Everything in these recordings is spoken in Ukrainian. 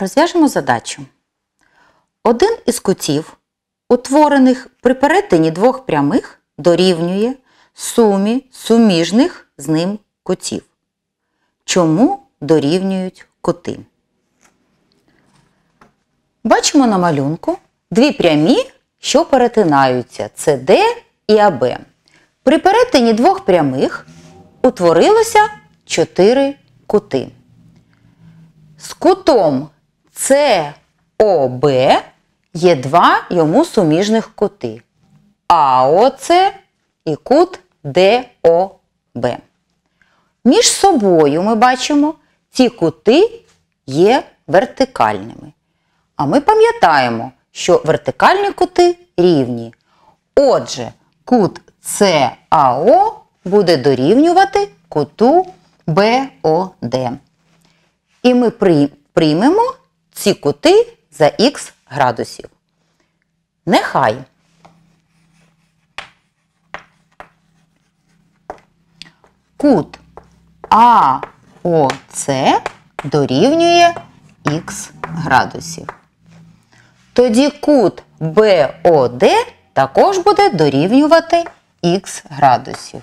Розв'яжемо задачу. Один із кутів, утворених при перетині двох прямих, дорівнює сумі суміжних з ним кутів. Чому дорівнюють кути? Бачимо на малюнку дві прямі, що перетинаються CD і AB. При перетині двох прямих утворилося чотири кути. З кутом СОБ є два йому суміжних кути. АОЦ і кут ДОБ. Між собою ми бачимо, ці кути є вертикальними. А ми пам'ятаємо, що вертикальні кути рівні. Отже, кут САО буде дорівнювати куту БОД. І ми приймемо ці кути за х градусів. Нехай кут АОЦ дорівнює х градусів. Тоді кут БОД також буде дорівнювати х градусів.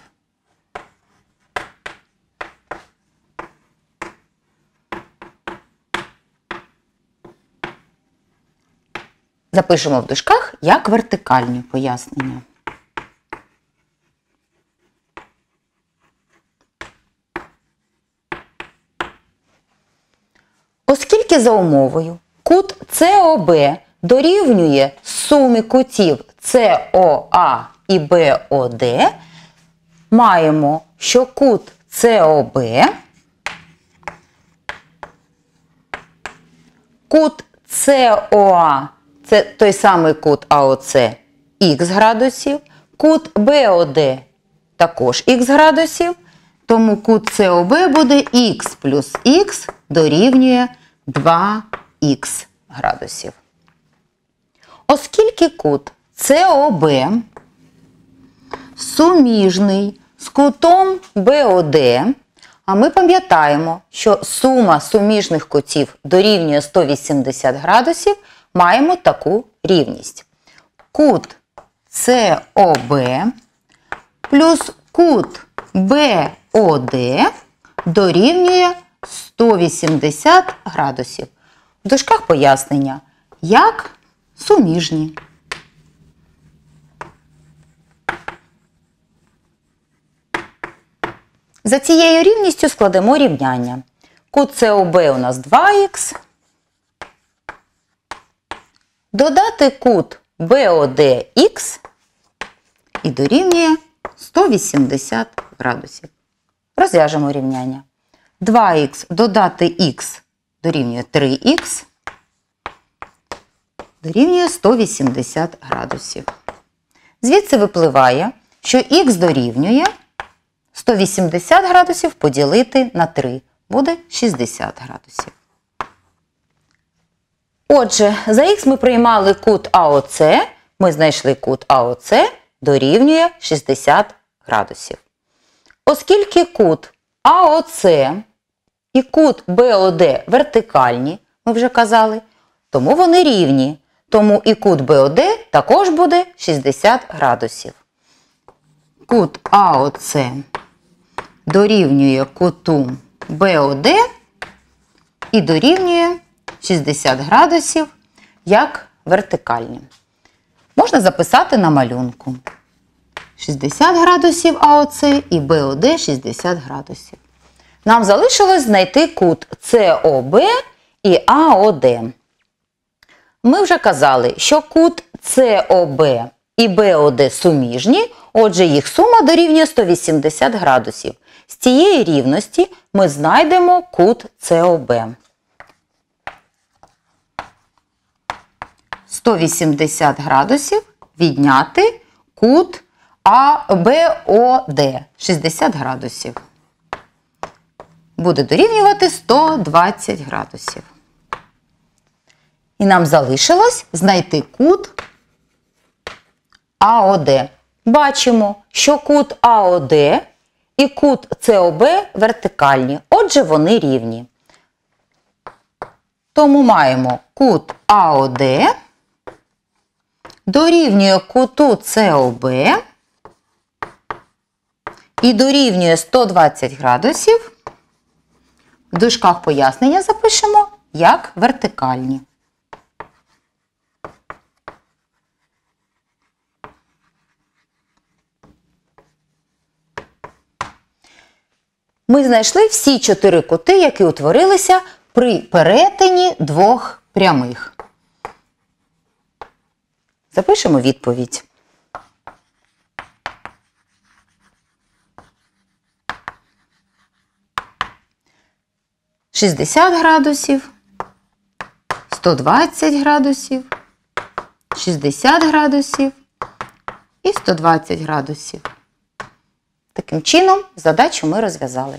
Запишемо в дужках як вертикальні пояснення. Оскільки за умовою кут СОБ дорівнює сумі кутів СОА і БОД, маємо, що кут СОБ, кут СОА це той самий кут АОЦ Х градусів, кут БОД також Х градусів, тому кут СОБ буде Х плюс Х дорівнює 2х градусів. Оскільки кут СОБ суміжний з кутом БОД, а ми пам'ятаємо, що сума суміжних кутів дорівнює 180 градусів маємо таку рівність. Кут СОБ плюс кут БОД дорівнює 180 градусів. В дужках пояснення, як суміжні. За цією рівністю складемо рівняння. Кут СОБ у нас 2х. Додати кут BODX і дорівнює 180 градусів. Розв'яжемо рівняння. 2х додати х дорівнює 3х, дорівнює 180 градусів. Звідси випливає, що х дорівнює 180 градусів поділити на 3. Буде 60 градусів. Отже, за х ми приймали кут АОЦ, ми знайшли кут АОЦ дорівнює 60 градусів. Оскільки кут АОЦ і кут БОД вертикальні, ми вже казали, тому вони рівні. Тому і кут БОД також буде 60 градусів. Кут АОЦ дорівнює куту БОД і дорівнює 60 градусів, як вертикальні. Можна записати на малюнку. 60 градусів АОЦ і БОД 60 градусів. Нам залишилось знайти кут СОБ і АОД. Ми вже казали, що кут СОБ і БОД суміжні, отже, їх сума дорівнює 180 градусів. З цієї рівності ми знайдемо кут СОБ. 180 градусів відняти кут АБОД 60 градусів. Буде дорівнювати 120 градусів. І нам залишилось знайти кут АОД. Бачимо, що кут АОД і кут СОБ вертикальні. Отже, вони рівні. Тому маємо кут АОД дорівнює куту СОБ і дорівнює 120 градусів. В дужках пояснення запишемо як вертикальні. Ми знайшли всі чотири кути, які утворилися при перетині двох прямих. Запишемо відповідь. Шістдесят градусів, сто двадцять градусів, шістдесят градусів і сто двадцять градусів. Таким чином задачу ми розв'язали.